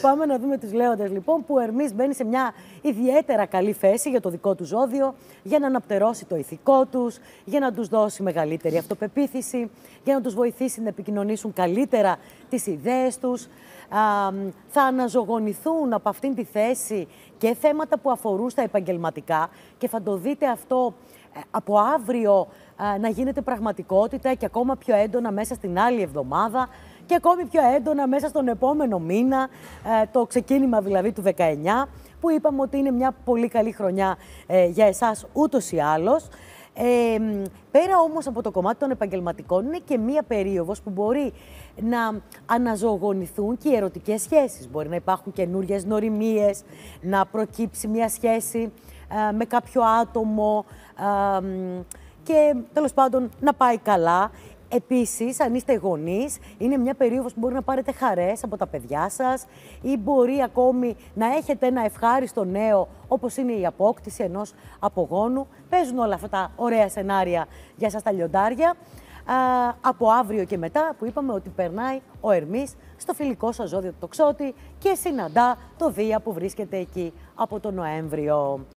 Πάμε να δούμε τους λέοντες λοιπόν που ο Ερμής μπαίνει σε μια ιδιαίτερα καλή θέση για το δικό του ζώδιο, για να αναπτερώσει το ηθικό τους, για να τους δώσει μεγαλύτερη αυτοπεποίθηση, για να τους βοηθήσει να επικοινωνήσουν καλύτερα τις ιδέες τους. Θα αναζωογονηθούν από αυτήν τη θέση και θέματα που αφορούν στα επαγγελματικά και θα το δείτε αυτό ε, από αύριο να γίνεται πραγματικότητα και ακόμα πιο έντονα μέσα στην άλλη εβδομάδα και ακόμη πιο έντονα μέσα στον επόμενο μήνα, ε, το ξεκίνημα δηλαδή του 19, που είπαμε ότι είναι μια πολύ καλή χρονιά ε, για εσάς ούτως ή άλλως. Ε, πέρα όμως από το κομμάτι των επαγγελματικών είναι και μία περίοδος που μπορεί να αναζωογονηθούν και οι ερωτικές σχέσεις. Μπορεί να υπάρχουν καινούριε νοριμίες να προκύψει μία σχέση ε, με κάποιο άτομο και τέλος πάντων να πάει καλά. Επίσης, αν είστε γονείς, είναι μια περίοδος που μπορεί να πάρετε χαρές από τα παιδιά σας ή μπορεί ακόμη να έχετε ένα ευχάριστο νέο, όπως είναι η απόκτηση ενός απογόνου. Παίζουν όλα αυτά τα ωραία σενάρια για σας τα λιοντάρια. από αύριο και μετά που είπαμε ότι περνάει ο Ερμής στο φιλικό σας ζώδιο του τοξότη και συναντά το Δία που βρίσκεται εκεί από τον Νοέμβριο.